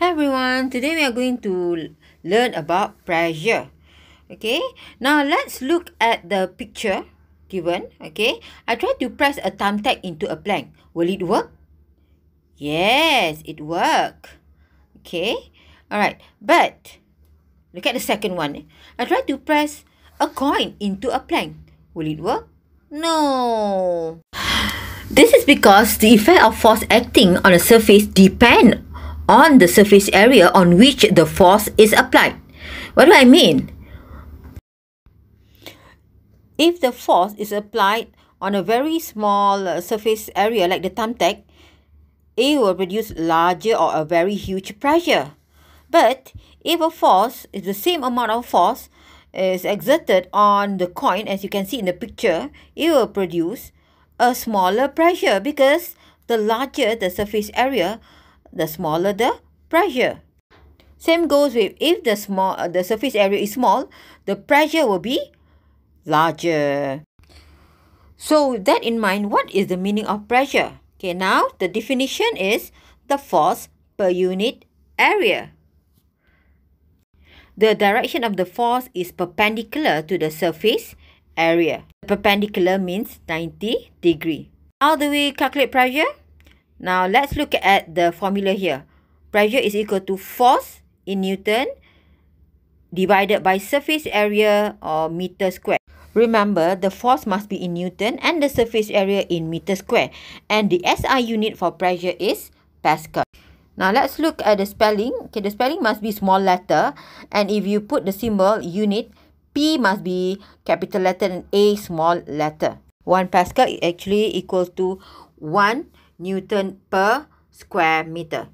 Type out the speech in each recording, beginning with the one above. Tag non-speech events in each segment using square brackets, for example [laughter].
Hi everyone, today we are going to learn about pressure. Okay, now let's look at the picture given. Okay, I tried to press a thumbtack into a plank. Will it work? Yes, it work. Okay, alright, but look at the second one. I tried to press a coin into a plank. Will it work? No. [sighs] This is because the effect of force acting on a surface depends on the surface area on which the force is applied. What do I mean? If the force is applied on a very small uh, surface area like the thumbtack, it will produce larger or a very huge pressure. But if a force is the same amount of force is exerted on the coin as you can see in the picture, it will produce a smaller pressure because the larger the surface area, the smaller the pressure. Same goes with if the small uh, the surface area is small, the pressure will be larger. So with that in mind, what is the meaning of pressure? Okay, now the definition is the force per unit area. The direction of the force is perpendicular to the surface area. Perpendicular means 90 degree. How do we calculate pressure? Now let's look at the formula here. Pressure is equal to force in Newton divided by surface area or meter square. Remember, the force must be in Newton and the surface area in meter square. And the SI unit for pressure is Pascal. Now let's look at the spelling. Okay, the spelling must be small letter. And if you put the symbol unit, P must be capital letter and A small letter. 1 Pascal actually equals to 1 Newton per square meter.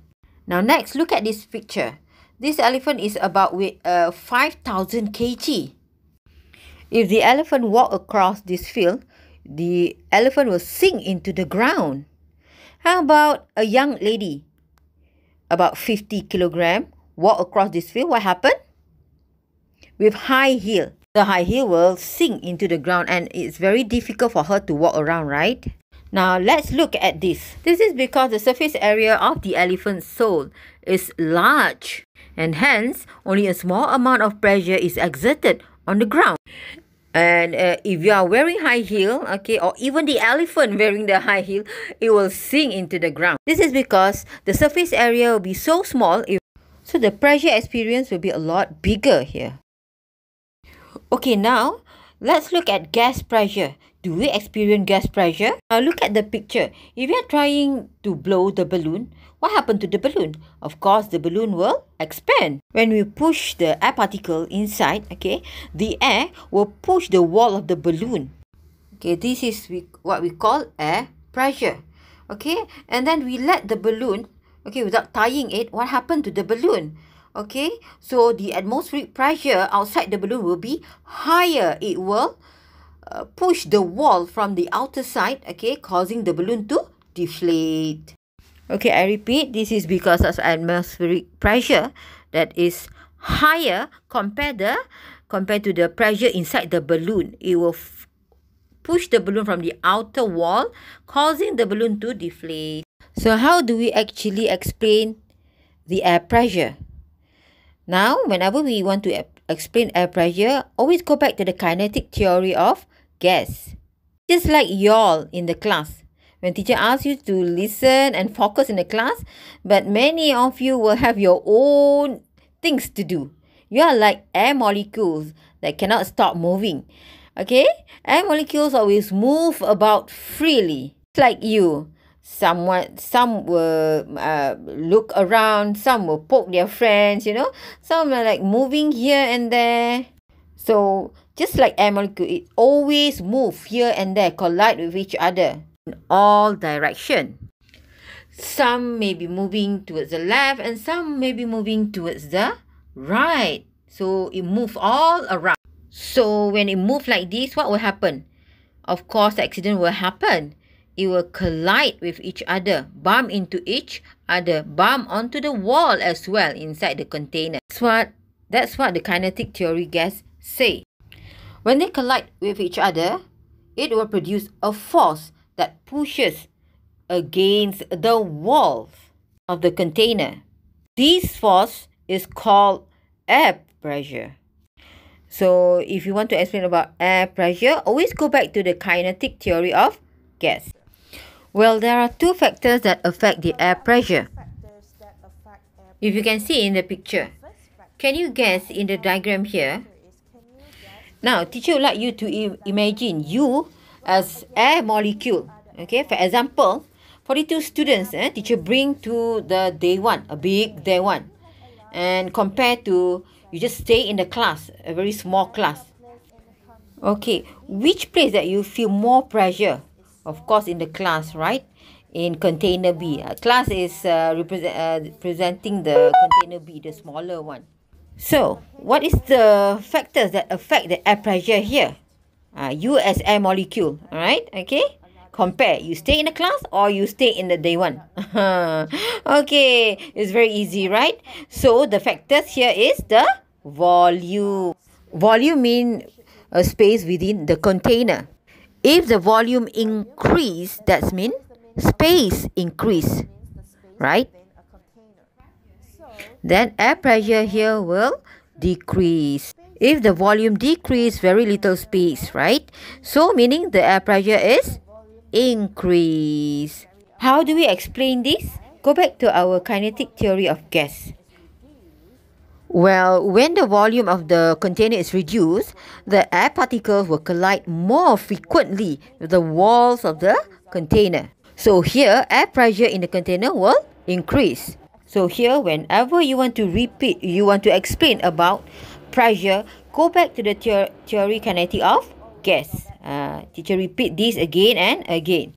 Now next, look at this picture. This elephant is about with uh, 5,000 kg. If the elephant walk across this field, the elephant will sink into the ground. How about a young lady, about 50 kilogram, walk across this field? What happened? With high heel. The high heel will sink into the ground and it's very difficult for her to walk around, right? Now let's look at this. This is because the surface area of the elephant's sole is large and hence only a small amount of pressure is exerted on the ground. And uh, if you are wearing high heel, okay, or even the elephant [laughs] wearing the high heel, it will sink into the ground. This is because the surface area will be so small, if, so the pressure experience will be a lot bigger here. Okay, now let's look at gas pressure do we experience gas pressure? Now uh, look at the picture. If you're trying to blow the balloon, what happened to the balloon? Of course, the balloon will expand. When we push the air particle inside, okay, the air will push the wall of the balloon. Okay, this is what we call air pressure. Okay, and then we let the balloon, okay, without tying it, what happened to the balloon? Okay, so the atmospheric pressure outside the balloon will be higher. It will uh, push the wall from the outer side, okay, causing the balloon to deflate. Okay, I repeat, this is because of atmospheric pressure that is higher compared the compared to the pressure inside the balloon. It will push the balloon from the outer wall, causing the balloon to deflate. So how do we actually explain the air pressure? Now, whenever we want to explain air pressure, always go back to the kinetic theory of guess. Just like y'all in the class. When teacher asks you to listen and focus in the class, but many of you will have your own things to do. You are like air molecules that cannot stop moving. Okay? Air molecules always move about freely. like you. Someone, some will uh, look around, some will poke their friends, you know. Some are like moving here and there. So just like air it always move here and there, collide with each other in all direction. Some may be moving towards the left and some may be moving towards the right. So it moves all around. So when it moves like this, what will happen? Of course, accident will happen. It will collide with each other, bump into each other, bump onto the wall as well inside the container. That's what that's what the kinetic theory guys say. When they collide with each other, it will produce a force that pushes against the walls of the container. This force is called air pressure. So, if you want to explain about air pressure, always go back to the kinetic theory of gas. Well, there are two factors that affect the air pressure. If you can see in the picture, can you guess in the diagram here now, teacher would like you to imagine you as air molecule. Okay, for example, 42 students, eh, teacher bring to the day one, a big day one. And compared to, you just stay in the class, a very small class. Okay, which place that you feel more pressure? Of course, in the class, right? In container B. Uh, class is uh, represent, uh, representing the container B, the smaller one so what is the factors that affect the air pressure here uh, ah, you as air molecule alright okay compare you stay in the class or you stay in the day one [laughs] okay it's very easy right so the factors here is the volume volume mean a space within the container if the volume increase that's mean space increase right then air pressure here will decrease. If the volume decrease, very little space, right? So meaning the air pressure is increase. How do we explain this? Go back to our kinetic theory of gas. Well, when the volume of the container is reduced, the air particles will collide more frequently with the walls of the container. So here, air pressure in the container will increase. So here, whenever you want to repeat, you want to explain about pressure, go back to the theor theory kinetic of gas. Uh, teacher repeat this again and again.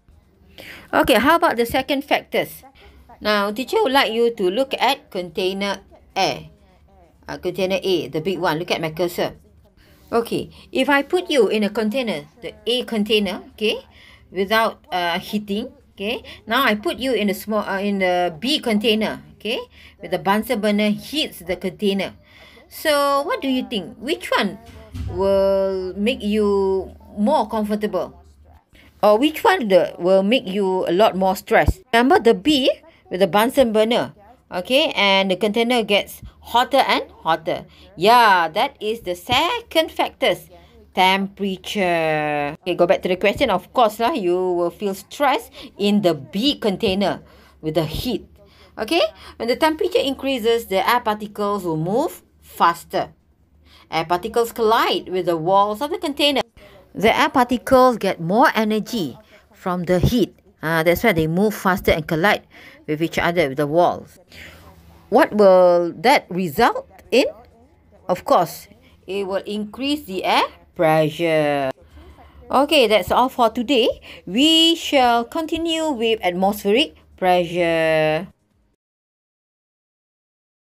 Okay, how about the second factors? Now, teacher would like you to look at container A. Uh, container A, the big one. Look at my cursor. Okay, if I put you in a container, the A container, okay, without uh, heating, okay. Now I put you in a small uh, in the B container, okay when the Bunsen burner heats the container so what do you think which one will make you more comfortable or which one the, will make you a lot more stress remember the b with the bunsen burner okay and the container gets hotter and hotter yeah that is the second factors temperature okay go back to the question of course lah you will feel stress in the B container with the heat Okay, when the temperature increases, the air particles will move faster. Air particles collide with the walls of the container. The air particles get more energy from the heat. Uh, that's why they move faster and collide with each other, with the walls. What will that result in? Of course, it will increase the air pressure. Okay, that's all for today. We shall continue with atmospheric pressure.